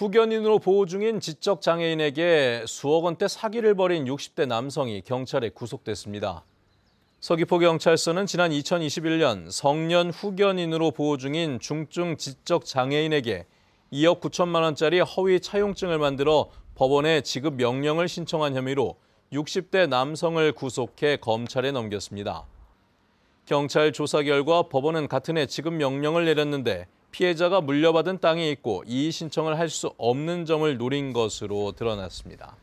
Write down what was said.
후견인으로 보호 중인 지적 장애인에게 수억 원대 사기를 벌인 60대 남성이 경찰에 구속됐습니다. 서귀포경찰서는 지난 2021년 성년 후견인으로 보호 중인 중증 지적 장애인에게 2억 9천만 원짜리 허위 차용증을 만들어 법원에 지급 명령을 신청한 혐의로 60대 남성을 구속해 검찰에 넘겼습니다. 경찰 조사 결과 법원은 같은 해 지급 명령을 내렸는데 피해자가 물려받은 땅이 있고 이의 신청을 할 수 없는 점을 노린 것으로 드러났습니다.